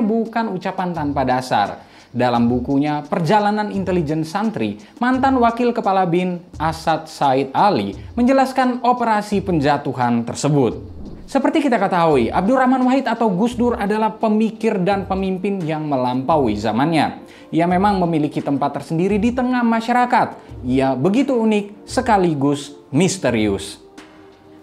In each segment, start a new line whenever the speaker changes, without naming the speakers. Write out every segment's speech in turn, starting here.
bukan ucapan tanpa dasar. Dalam bukunya Perjalanan Intelijen Santri, mantan Wakil Kepala BIN Asad Said Ali menjelaskan operasi penjatuhan tersebut. Seperti kita ketahui, Abdurrahman Wahid atau Gus Dur adalah pemikir dan pemimpin yang melampaui zamannya. Ia memang memiliki tempat tersendiri di tengah masyarakat. Ia begitu unik sekaligus misterius.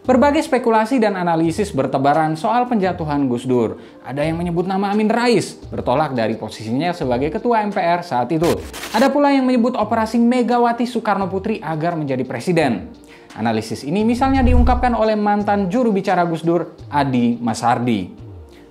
Berbagai spekulasi dan analisis bertebaran soal penjatuhan Gus Dur. Ada yang menyebut nama Amin Rais, bertolak dari posisinya sebagai ketua MPR saat itu. Ada pula yang menyebut operasi Megawati Soekarno Putri agar menjadi presiden. Analisis ini misalnya diungkapkan oleh mantan juru bicara Gus Dur, Adi Masardi.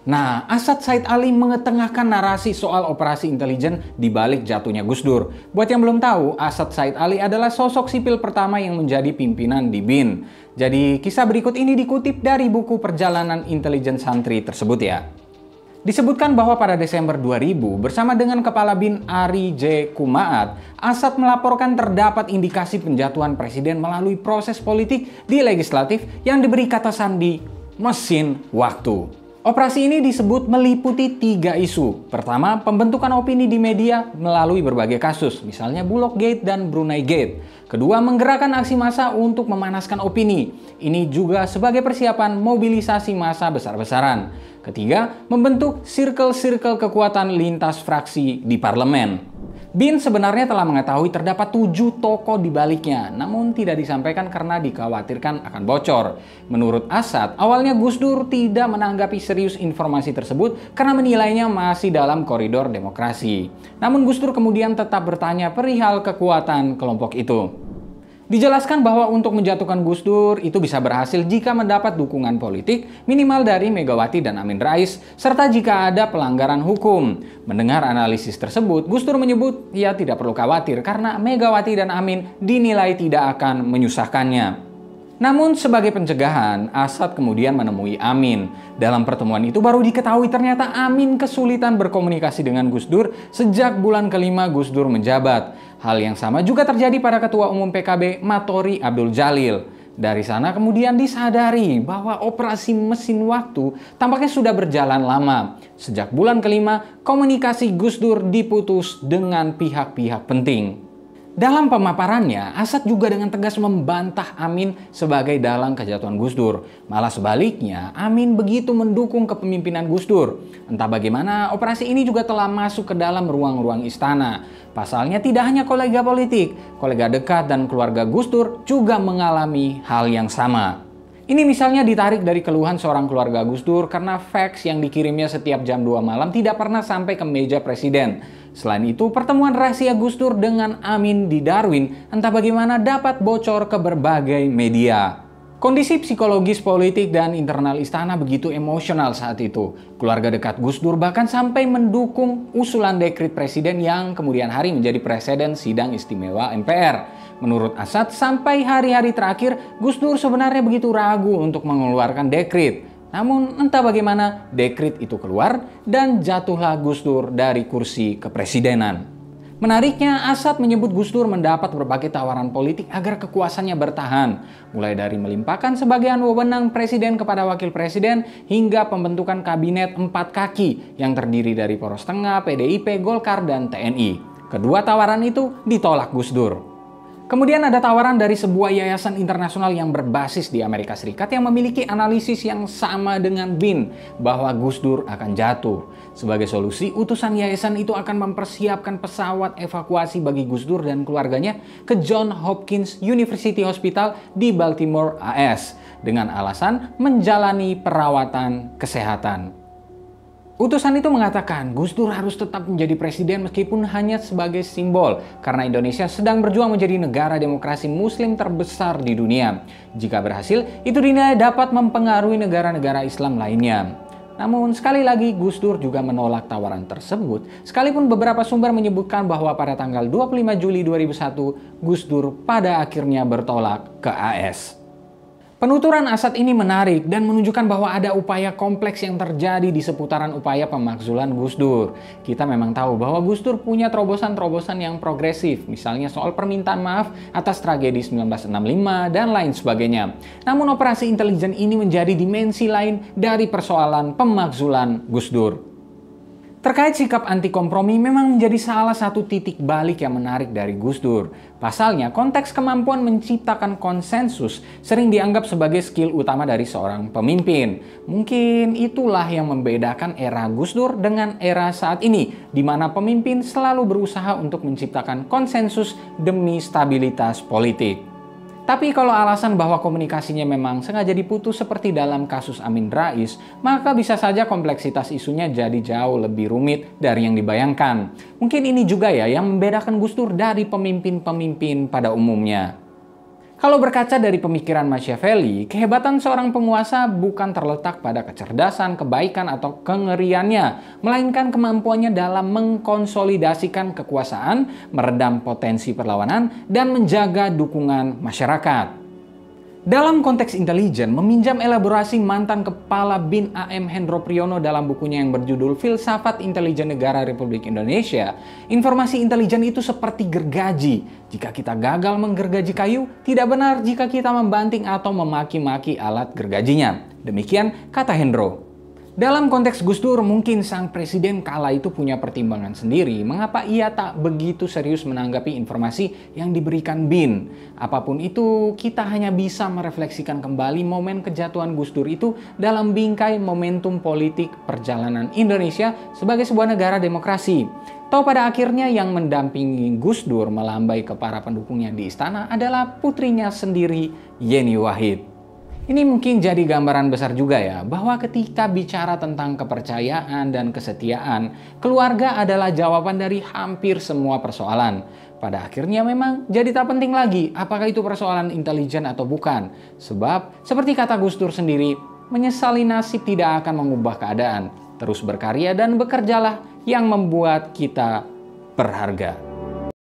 Nah, Asad Said Ali mengetengahkan narasi soal operasi intelijen di balik jatuhnya Gus Dur. Buat yang belum tahu, Asad Said Ali adalah sosok sipil pertama yang menjadi pimpinan di BIN. Jadi, kisah berikut ini dikutip dari buku Perjalanan Intelijen Santri tersebut ya. Disebutkan bahwa pada Desember 2000, bersama dengan Kepala BIN Ari J. Kumaat, Asad melaporkan terdapat indikasi penjatuhan presiden melalui proses politik di legislatif yang diberi kata sandi mesin waktu. Operasi ini disebut meliputi tiga isu. Pertama, pembentukan opini di media melalui berbagai kasus, misalnya Bulog Gate dan Brunei Gate. Kedua, menggerakkan aksi massa untuk memanaskan opini. Ini juga sebagai persiapan mobilisasi massa besar-besaran. Ketiga, membentuk circle-circle kekuatan lintas fraksi di parlemen. Bin sebenarnya telah mengetahui terdapat tujuh toko di baliknya, namun tidak disampaikan karena dikhawatirkan akan bocor. Menurut Asad, awalnya Gus Dur tidak menanggapi serius informasi tersebut karena menilainya masih dalam koridor demokrasi. Namun Gus Dur kemudian tetap bertanya perihal kekuatan kelompok itu. Dijelaskan bahwa untuk menjatuhkan Gus Dur itu bisa berhasil jika mendapat dukungan politik minimal dari Megawati dan Amin Rais, serta jika ada pelanggaran hukum. Mendengar analisis tersebut, Gus Dur menyebut ia tidak perlu khawatir karena Megawati dan Amin dinilai tidak akan menyusahkannya. Namun sebagai pencegahan, Asad kemudian menemui Amin. Dalam pertemuan itu baru diketahui ternyata Amin kesulitan berkomunikasi dengan Gus Dur sejak bulan kelima Gus Dur menjabat. Hal yang sama juga terjadi pada Ketua Umum PKB Matori Abdul Jalil. Dari sana kemudian disadari bahwa operasi mesin waktu tampaknya sudah berjalan lama. Sejak bulan kelima, komunikasi Gus Dur diputus dengan pihak-pihak penting. Dalam pemaparannya, Asad juga dengan tegas membantah Amin sebagai dalang kejatuhan Gus Dur. Malah sebaliknya, Amin begitu mendukung kepemimpinan Gus Dur. Entah bagaimana, operasi ini juga telah masuk ke dalam ruang-ruang istana. Pasalnya tidak hanya kolega politik, kolega dekat dan keluarga Gus Dur juga mengalami hal yang sama. Ini misalnya ditarik dari keluhan seorang keluarga Gus Dur karena fax yang dikirimnya setiap jam 2 malam tidak pernah sampai ke meja presiden. Selain itu, pertemuan rahasia Gus Dur dengan Amin di Darwin entah bagaimana dapat bocor ke berbagai media. Kondisi psikologis politik dan internal istana begitu emosional saat itu. Keluarga dekat Gus Dur bahkan sampai mendukung usulan dekrit presiden yang kemudian hari menjadi presiden sidang istimewa MPR. Menurut Asad, sampai hari-hari terakhir Gus Dur sebenarnya begitu ragu untuk mengeluarkan dekrit. Namun entah bagaimana dekrit itu keluar dan jatuhlah Gus Dur dari kursi kepresidenan. Menariknya, Asad menyebut Gus Dur mendapat berbagai tawaran politik agar kekuasannya bertahan, mulai dari melimpahkan sebagian wewenang presiden kepada wakil presiden hingga pembentukan kabinet empat kaki yang terdiri dari poros tengah, PDIP, Golkar, dan TNI. Kedua tawaran itu ditolak Gus Dur. Kemudian ada tawaran dari sebuah yayasan internasional yang berbasis di Amerika Serikat yang memiliki analisis yang sama dengan Bin bahwa Gus Dur akan jatuh. Sebagai solusi, utusan yayasan itu akan mempersiapkan pesawat evakuasi bagi Gus Dur dan keluarganya ke John Hopkins University Hospital di Baltimore AS dengan alasan menjalani perawatan kesehatan. Utusan itu mengatakan Gus Dur harus tetap menjadi presiden meskipun hanya sebagai simbol karena Indonesia sedang berjuang menjadi negara demokrasi muslim terbesar di dunia. Jika berhasil, itu dinilai dapat mempengaruhi negara-negara Islam lainnya. Namun sekali lagi Gus Dur juga menolak tawaran tersebut sekalipun beberapa sumber menyebutkan bahwa pada tanggal 25 Juli 2001 Gus Dur pada akhirnya bertolak ke AS. Penuturan Asad ini menarik dan menunjukkan bahwa ada upaya kompleks yang terjadi di seputaran upaya pemakzulan Gus Dur. Kita memang tahu bahwa Gus Dur punya terobosan-terobosan yang progresif, misalnya soal permintaan maaf atas tragedi 1965 dan lain sebagainya. Namun operasi intelijen ini menjadi dimensi lain dari persoalan pemakzulan Gus Dur. Terkait sikap anti kompromi memang menjadi salah satu titik balik yang menarik dari Gus Dur. Pasalnya, konteks kemampuan menciptakan konsensus sering dianggap sebagai skill utama dari seorang pemimpin. Mungkin itulah yang membedakan era Gus Dur dengan era saat ini, di mana pemimpin selalu berusaha untuk menciptakan konsensus demi stabilitas politik. Tapi kalau alasan bahwa komunikasinya memang sengaja diputus seperti dalam kasus Amin Rais, maka bisa saja kompleksitas isunya jadi jauh lebih rumit dari yang dibayangkan. Mungkin ini juga ya yang membedakan Gus Dur dari pemimpin-pemimpin pada umumnya. Kalau berkaca dari pemikiran Machiavelli, kehebatan seorang penguasa bukan terletak pada kecerdasan, kebaikan, atau kengeriannya, melainkan kemampuannya dalam mengkonsolidasikan kekuasaan, meredam potensi perlawanan, dan menjaga dukungan masyarakat. Dalam konteks intelijen, meminjam elaborasi mantan kepala BIN AM Hendro Priyono dalam bukunya yang berjudul Filsafat Intelijen Negara Republik Indonesia, informasi intelijen itu seperti gergaji. Jika kita gagal menggergaji kayu, tidak benar jika kita membanting atau memaki-maki alat gergajinya. Demikian kata Hendro. Dalam konteks Gus Dur, mungkin sang presiden kala itu punya pertimbangan sendiri mengapa ia tak begitu serius menanggapi informasi yang diberikan BIN. Apapun itu, kita hanya bisa merefleksikan kembali momen kejatuhan Gus Dur itu dalam bingkai momentum politik perjalanan Indonesia sebagai sebuah negara demokrasi. Tahu pada akhirnya yang mendampingi Gus Dur melambai ke para pendukungnya di istana adalah putrinya sendiri, Yeni Wahid. Ini mungkin jadi gambaran besar juga ya, bahwa ketika bicara tentang kepercayaan dan kesetiaan, keluarga adalah jawaban dari hampir semua persoalan. Pada akhirnya memang jadi tak penting lagi apakah itu persoalan intelijen atau bukan. Sebab, seperti kata Gus Dur sendiri, menyesali nasib tidak akan mengubah keadaan. Terus berkarya dan bekerjalah yang membuat kita berharga.